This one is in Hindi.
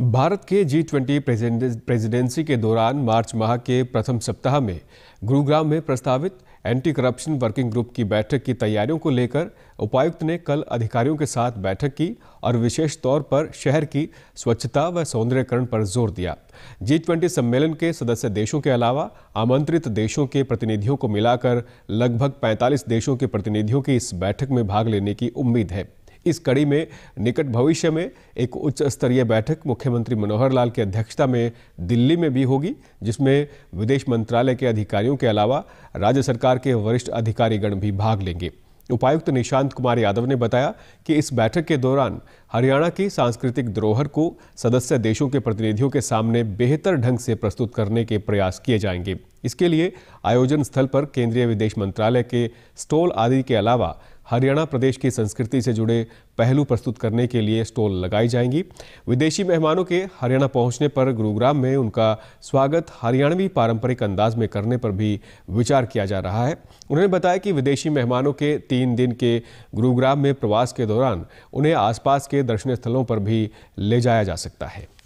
भारत के जी ट्वेंटी प्रेसिडेंसी के दौरान मार्च माह के प्रथम सप्ताह में गुरुग्राम में प्रस्तावित एंटी करप्शन वर्किंग ग्रुप की बैठक की तैयारियों को लेकर उपायुक्त ने कल अधिकारियों के साथ बैठक की और विशेष तौर पर शहर की स्वच्छता व सौंदर्यकरण पर जोर दिया जी ट्वेंटी सम्मेलन के सदस्य देशों के अलावा आमंत्रित देशों के प्रतिनिधियों को मिलाकर लगभग 45 देशों के प्रतिनिधियों की इस बैठक में भाग लेने की उम्मीद है इस कड़ी में निकट भविष्य में एक उच्च स्तरीय बैठक मुख्यमंत्री मनोहर लाल की अध्यक्षता में दिल्ली में भी होगी जिसमें विदेश मंत्रालय के अधिकारियों के अलावा राज्य सरकार के वरिष्ठ अधिकारीगण भी भाग लेंगे उपायुक्त निशांत कुमार यादव ने बताया कि इस बैठक के दौरान हरियाणा की सांस्कृतिक धरोहर को सदस्य देशों के प्रतिनिधियों के सामने बेहतर ढंग से प्रस्तुत करने के प्रयास किए जाएंगे इसके लिए आयोजन स्थल पर केंद्रीय विदेश मंत्रालय के स्टॉल आदि के अलावा हरियाणा प्रदेश की संस्कृति से जुड़े पहलू प्रस्तुत करने के लिए स्टॉल लगाई जाएंगी विदेशी मेहमानों के हरियाणा पहुंचने पर गुरुग्राम में उनका स्वागत हरियाणवी पारंपरिक अंदाज में करने पर भी विचार किया जा रहा है उन्होंने बताया कि विदेशी मेहमानों के तीन दिन के गुरुग्राम में प्रवास के दौरान उन्हें आसपास के दर्शनीय स्थलों पर भी ले जाया जा सकता है